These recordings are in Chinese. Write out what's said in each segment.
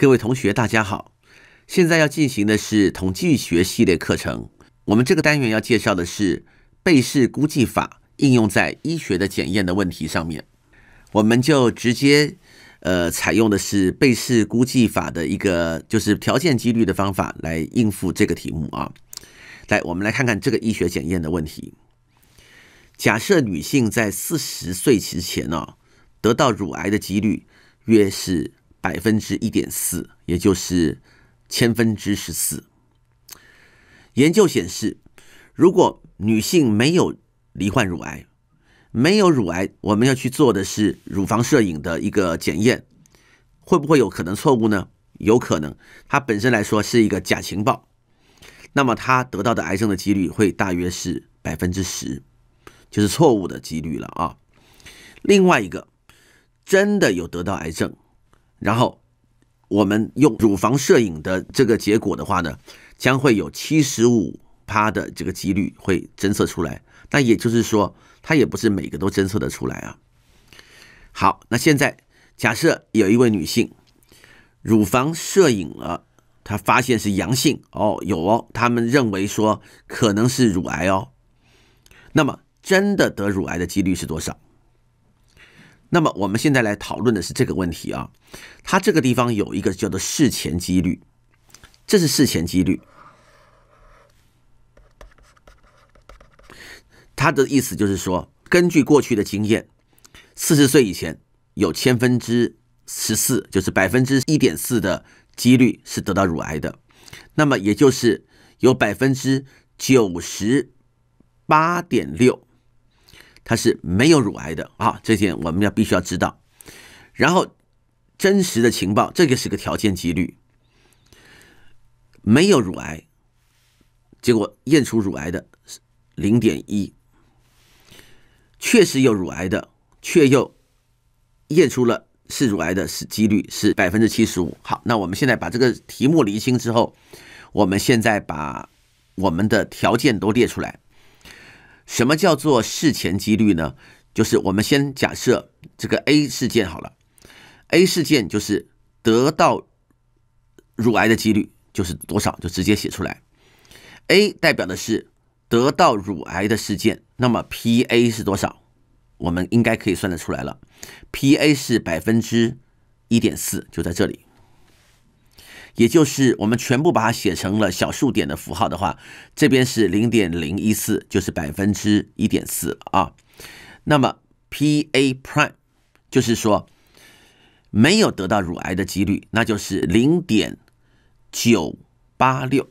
各位同学，大家好。现在要进行的是统计学系列课程。我们这个单元要介绍的是贝氏估计法应用在医学的检验的问题上面。我们就直接，呃，采用的是贝氏估计法的一个就是条件几率的方法来应付这个题目啊。来，我们来看看这个医学检验的问题。假设女性在四十岁之前呢，得到乳癌的几率约是。百分之一点四，也就是千分之十四。研究显示，如果女性没有罹患乳癌，没有乳癌，我们要去做的是乳房摄影的一个检验，会不会有可能错误呢？有可能，它本身来说是一个假情报。那么，它得到的癌症的几率会大约是百分之十，就是错误的几率了啊。另外一个，真的有得到癌症。然后我们用乳房摄影的这个结果的话呢，将会有七十五趴的这个几率会侦测出来。那也就是说，它也不是每个都侦测得出来啊。好，那现在假设有一位女性乳房摄影了，她发现是阳性哦，有哦，他们认为说可能是乳癌哦。那么真的得乳癌的几率是多少？那么我们现在来讨论的是这个问题啊，它这个地方有一个叫做事前几率，这是事前几率，它的意思就是说，根据过去的经验，四十岁以前有千分之十四，就是百分之一点四的几率是得到乳癌的，那么也就是有百分之九十八点六。它是没有乳癌的啊，这点我们要必须要知道。然后真实的情报，这个是个条件几率，没有乳癌，结果验出乳癌的是零点一，确实有乳癌的，却又验出了是乳癌的是几率是百分之七十五。好，那我们现在把这个题目厘清之后，我们现在把我们的条件都列出来。什么叫做事前几率呢？就是我们先假设这个 A 事件好了，A 事件就是得到乳癌的几率就是多少，就直接写出来。A 代表的是得到乳癌的事件，那么 P(A) 是多少？我们应该可以算得出来了，P(A) 是百分之一点四，就在这里。也就是我们全部把它写成了小数点的符号的话，这边是零点零一四，就是百分之一点四啊。那么 P A prime 就是说没有得到乳癌的几率，那就是零点九八六，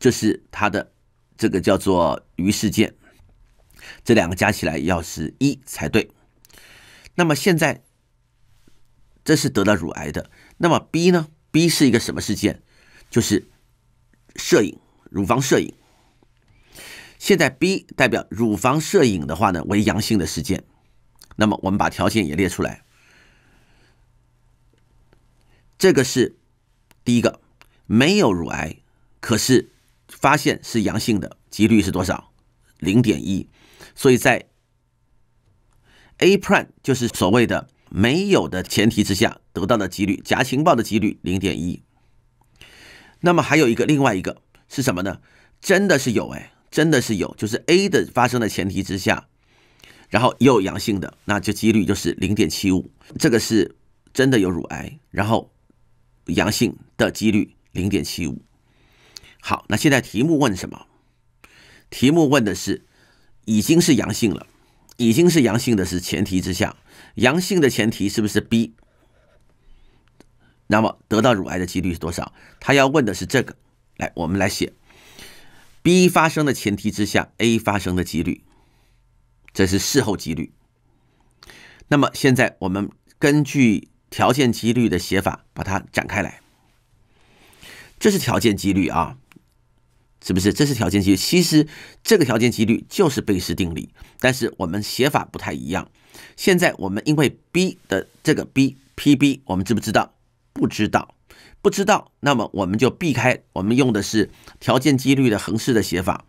这是它的这个叫做余事件。这两个加起来要是一才对。那么现在这是得到乳癌的。那么 B 呢？B 是一个什么事件？就是摄影，乳房摄影。现在 B 代表乳房摄影的话呢，为阳性的事件。那么我们把条件也列出来。这个是第一个，没有乳癌，可是发现是阳性的几率是多少？零点一。所以在 A p r i m e 就是所谓的。没有的前提之下得到的几率假情报的几率零点一，那么还有一个另外一个是什么呢？真的是有哎，真的是有，就是 A 的发生的前提之下，然后有阳性的，那这几率就是零点七五，这个是真的有乳癌，然后阳性的几率零点七五。好，那现在题目问什么？题目问的是已经是阳性了。已经是阳性的是前提之下，阳性的前提是不是 B？那么得到乳癌的几率是多少？他要问的是这个。来，我们来写 B 发生的前提之下 A 发生的几率，这是事后几率。那么现在我们根据条件几率的写法把它展开来，这是条件几率啊。是不是？这是条件几率。其实这个条件几率就是贝氏定理，但是我们写法不太一样。现在我们因为 B 的这个 B，P B 我们知不知道？不知道，不知道。那么我们就避开，我们用的是条件几率的横式的写法。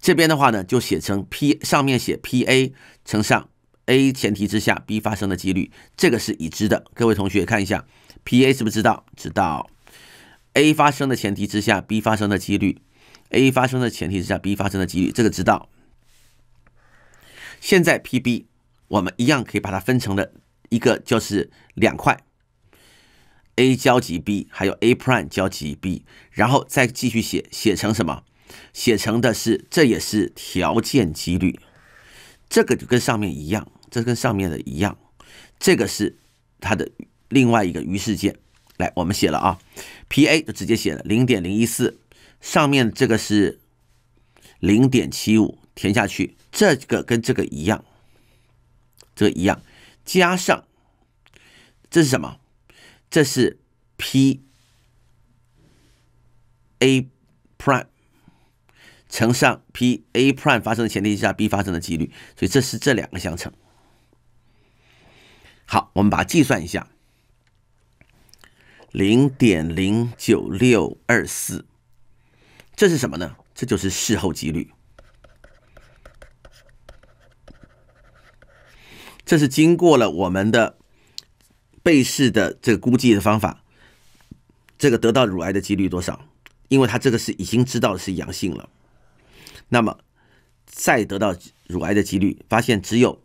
这边的话呢，就写成 P 上面写 P A 乘上 A 前提之下 B 发生的几率，这个是已知的。各位同学看一下，P A 是不知道？知道。A 发生的前提之下 B 发生的几率。A 发生的前提之下，B 发生的几率，这个知道。现在 P(B) 我们一样可以把它分成了一个，就是两块，A 交集 B，还有 A prime 交集 B，然后再继续写，写成什么？写成的是，这也是条件几率，这个就跟上面一样，这跟上面的一样，这个是它的另外一个余事件。来，我们写了啊，P(A) 就直接写了零点零一四。上面这个是零点七五填下去，这个跟这个一样，这个一样，加上这是什么？这是 P A prime 乘上 P A prime 发生的前提下 B 发生的几率，所以这是这两个相乘。好，我们把它计算一下，零点零九六二四。这是什么呢？这就是事后几率。这是经过了我们的贝试的这个估计的方法，这个得到乳癌的几率多少？因为他这个是已经知道是阳性了，那么再得到乳癌的几率，发现只有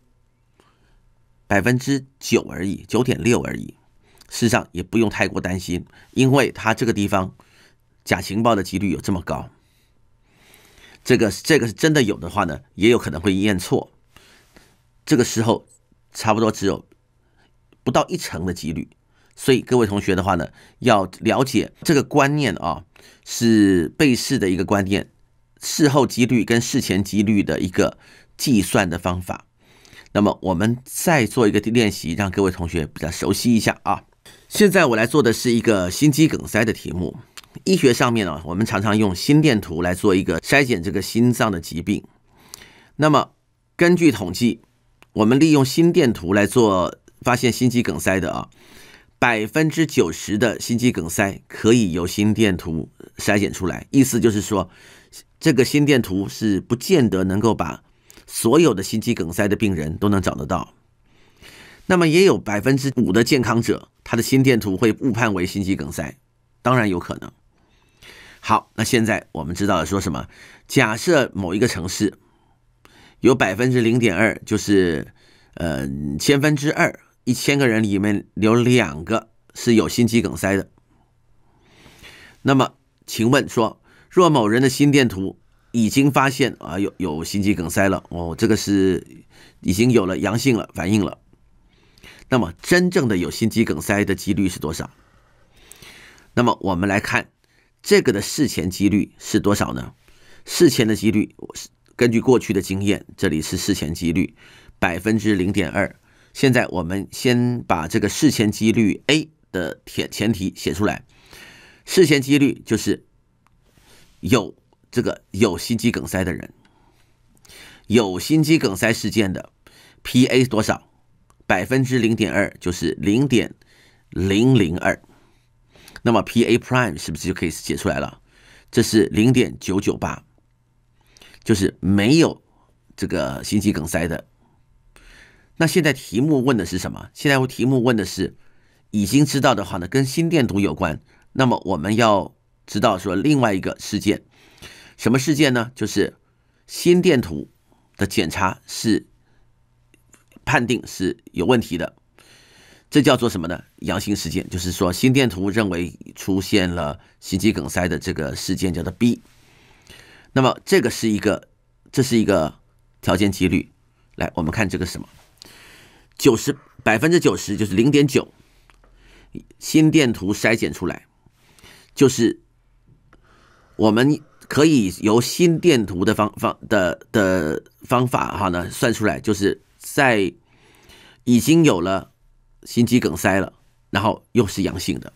百分之九而已，九点六而已。事实上也不用太过担心，因为他这个地方。假情报的几率有这么高，这个这个是真的有的话呢，也有可能会验错。这个时候，差不多只有不到一成的几率。所以各位同学的话呢，要了解这个观念啊，是被试的一个观念，事后几率跟事前几率的一个计算的方法。那么我们再做一个练习，让各位同学比较熟悉一下啊。现在我来做的是一个心肌梗塞的题目。医学上面呢，我们常常用心电图来做一个筛检这个心脏的疾病。那么根据统计，我们利用心电图来做发现心肌梗塞的啊，百分之九十的心肌梗塞可以由心电图筛检出来。意思就是说，这个心电图是不见得能够把所有的心肌梗塞的病人都能找得到。那么也有百分之五的健康者，他的心电图会误判为心肌梗塞，当然有可能。好，那现在我们知道了说什么？假设某一个城市有百分之零点二，就是呃千分之二，一千个人里面有两个是有心肌梗塞的。那么，请问说，若某人的心电图已经发现啊有有心肌梗塞了，哦，这个是已经有了阳性了反应了。那么，真正的有心肌梗塞的几率是多少？那么，我们来看。这个的事前几率是多少呢？事前的几率是根据过去的经验，这里是事前几率百分之零点二。现在我们先把这个事前几率 A 的前前提写出来。事前几率就是有这个有心肌梗塞的人，有心肌梗塞事件的 PA 多少？百分之零点二就是零点零零二。那么 P A prime 是不是就可以写出来了？这是零点九九八，就是没有这个心肌梗塞的。那现在题目问的是什么？现在题目问的是，已经知道的话呢，跟心电图有关。那么我们要知道说另外一个事件，什么事件呢？就是心电图的检查是判定是有问题的。这叫做什么呢？阳性事件，就是说心电图认为出现了心肌梗塞的这个事件，叫做 B。那么这个是一个，这是一个条件几率。来，我们看这个什么？九十百分之九十就是零点九，心电图筛检出来，就是我们可以由心电图的方方的的方法哈呢算出来，就是在已经有了。心肌梗塞了，然后又是阳性的，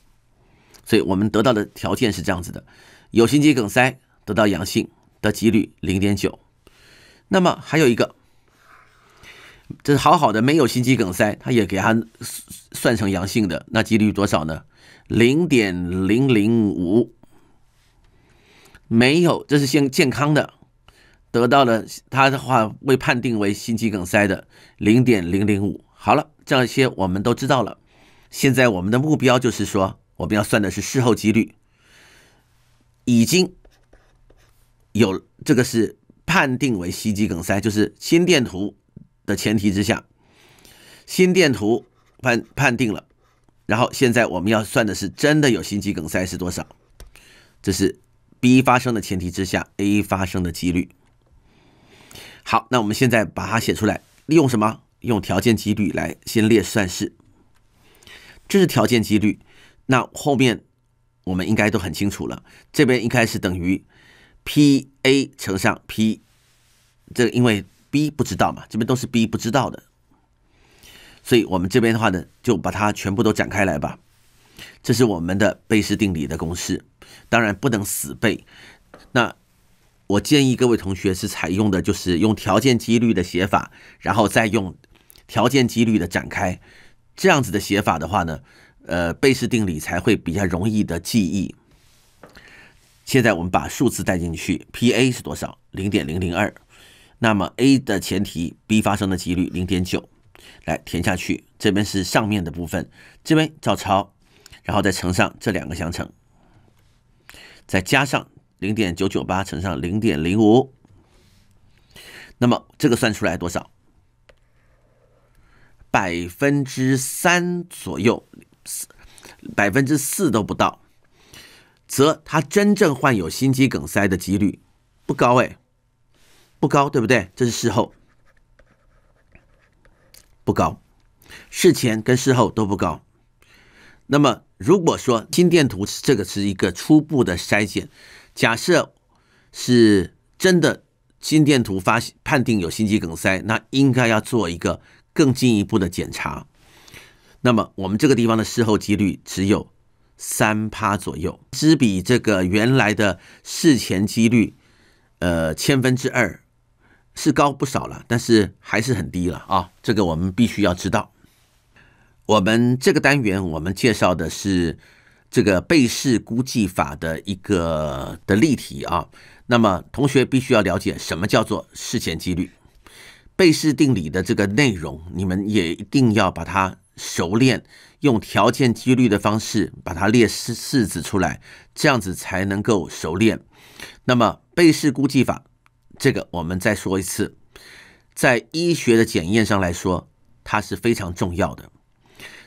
所以我们得到的条件是这样子的：有心肌梗塞得到阳性的几率零点九。那么还有一个，这是好好的没有心肌梗塞，他也给他算成阳性的，那几率多少呢？零点零零五。没有，这是健健康的，得到了他的话被判定为心肌梗塞的零点零零五。好了，这样一些我们都知道了。现在我们的目标就是说，我们要算的是事后几率，已经有这个是判定为心肌梗塞，就是心电图的前提之下，心电图判判定了。然后现在我们要算的是真的有心肌梗塞是多少？这是 B 发生的前提之下 A 发生的几率。好，那我们现在把它写出来，利用什么？用条件几率来先列算式，这是条件几率。那后面我们应该都很清楚了。这边应该是等于 P A 乘上 P，这因为 B 不知道嘛，这边都是 B 不知道的，所以我们这边的话呢，就把它全部都展开来吧。这是我们的贝氏定理的公式，当然不能死背。那我建议各位同学是采用的，就是用条件几率的写法，然后再用。条件几率的展开，这样子的写法的话呢，呃，贝氏定理才会比较容易的记忆。现在我们把数字带进去，P A 是多少？零点零零二。那么 A 的前提 B 发生的几率零点九，来填下去。这边是上面的部分，这边照抄，然后再乘上这两个相乘，再加上零点九九八乘上零点零五，那么这个算出来多少？百分之三左右，四百分之四都不到，则他真正患有心肌梗塞的几率不高哎，不高，对不对？这是事后，不高，事前跟事后都不高。那么如果说心电图这个是一个初步的筛检，假设是真的心电图发判定有心肌梗塞，那应该要做一个。更进一步的检查，那么我们这个地方的事后几率只有三趴左右，只比这个原来的事前几率，呃，千分之二是高不少了，但是还是很低了啊。这个我们必须要知道。我们这个单元我们介绍的是这个倍试估计法的一个的例题啊。那么同学必须要了解什么叫做事前几率。贝试定理的这个内容，你们也一定要把它熟练，用条件几率的方式把它列式式子出来，这样子才能够熟练。那么贝试估计法，这个我们再说一次，在医学的检验上来说，它是非常重要的；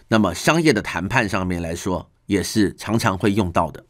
那么商业的谈判上面来说，也是常常会用到的。